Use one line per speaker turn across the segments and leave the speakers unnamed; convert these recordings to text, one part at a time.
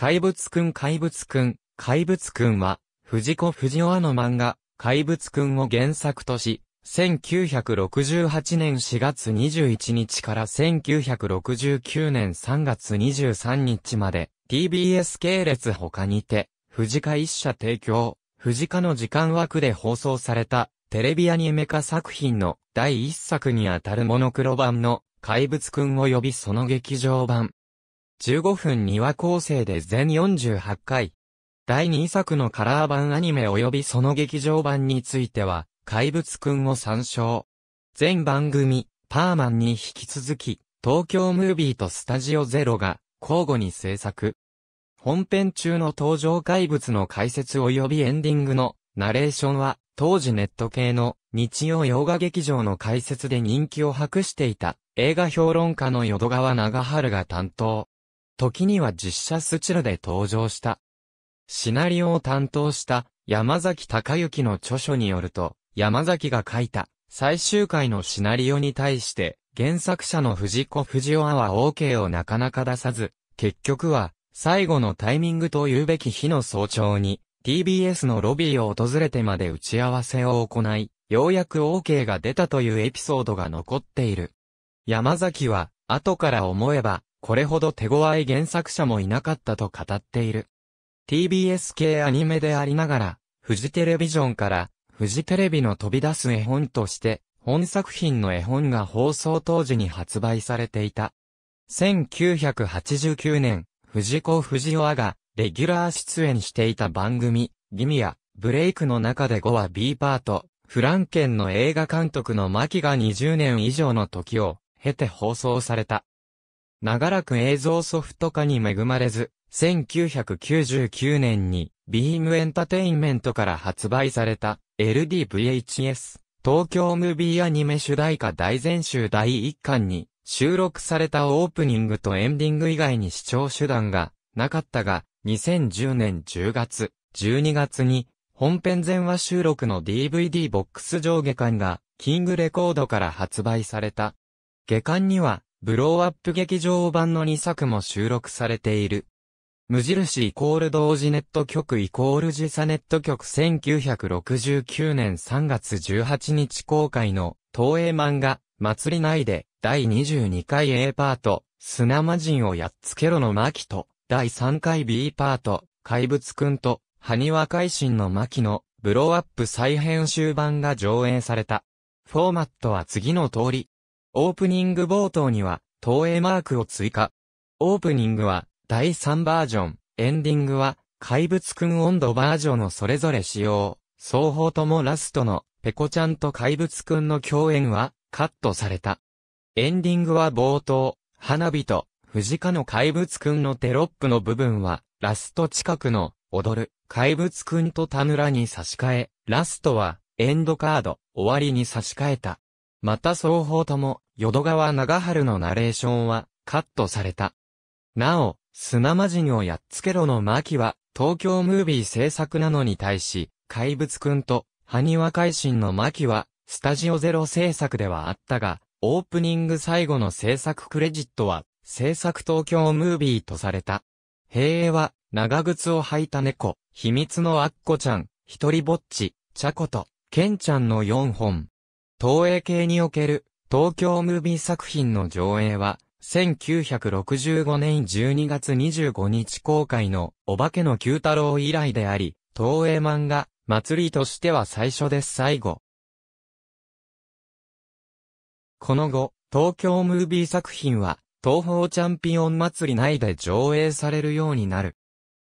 怪物くん怪物くん、怪物くんは、藤子不二雄の漫画、怪物くんを原作とし、1968年4月21日から1969年3月23日まで、TBS 系列他にて、藤子一社提供、藤子の時間枠で放送された、テレビアニメ化作品の第一作にあたるモノクロ版の怪物くん及びその劇場版、15分2話構成で全48回。第2作のカラー版アニメ及びその劇場版については、怪物くんを参照。全番組、パーマンに引き続き、東京ムービーとスタジオゼロが交互に制作。本編中の登場怪物の解説及びエンディングのナレーションは当時ネット系の日曜洋画劇場の解説で人気を博していた映画評論家の淀川長春が担当。時には実写スチルで登場した。シナリオを担当した山崎隆之の著書によると、山崎が書いた最終回のシナリオに対して、原作者の藤子不二雄は OK をなかなか出さず、結局は最後のタイミングと言うべき日の早朝に、TBS のロビーを訪れてまで打ち合わせを行い、ようやく OK が出たというエピソードが残っている。山崎は、後から思えば、これほど手強い原作者もいなかったと語っている。TBS 系アニメでありながら、フジテレビジョンから、フジテレビの飛び出す絵本として、本作品の絵本が放送当時に発売されていた。1989年、藤子藤尾が、レギュラー出演していた番組、ギミア、ブレイクの中で5話 B パート、フランケンの映画監督の牧が20年以上の時を、経て放送された。長らく映像ソフト化に恵まれず、1999年にビームエンタテインメントから発売された LDVHS 東京ムービーアニメ主題歌大全集第1巻に収録されたオープニングとエンディング以外に視聴手段がなかったが2010年10月、12月に本編前話収録の DVD ボックス上下巻がキングレコードから発売された。下巻にはブローアップ劇場版の2作も収録されている。無印イコール同時ネット局イコール時差ネット局1969年3月18日公開の東映漫画祭り内で第22回 A パート砂魔人をやっつけろの巻と第3回 B パート怪物くんと埴輪改心の巻のブローアップ再編集版が上映された。フォーマットは次の通り、オープニング冒頭には、投影マークを追加。オープニングは、第3バージョン、エンディングは、怪物くん温度バージョンのそれぞれ使用。双方ともラストの、ペコちゃんと怪物くんの共演は、カットされた。エンディングは冒頭、花火と、藤家の怪物くんのテロップの部分は、ラスト近くの、踊る、怪物くんと田村に差し替え、ラストは、エンドカード、終わりに差し替えた。また双方とも、淀川長春のナレーションは、カットされた。なお、砂魔人をやっつけろのマキは、東京ムービー制作なのに対し、怪物くんと、埴輪海進のマキは、スタジオゼロ制作ではあったが、オープニング最後の制作クレジットは、制作東京ムービーとされた。平栄は、長靴を履いた猫、秘密のアッコちゃん、一人ぼっち、チャコと、ケンちゃんの4本。東映系における東京ムービー作品の上映は、1965年12月25日公開のお化けの九太郎以来であり、東映漫画祭りとしては最初です最後。この後、東京ムービー作品は、東方チャンピオン祭り内で上映されるようになる。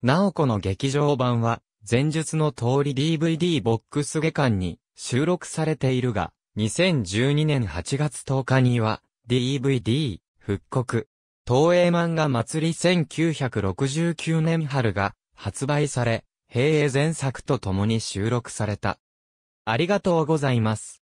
なおこの劇場版は、前述の通り DVD ボックス下巻に収録されているが、2012年8月10日には、DVD、復刻、東映漫画祭り1969年春が発売され、平英前作と共に収録された。ありがとうございます。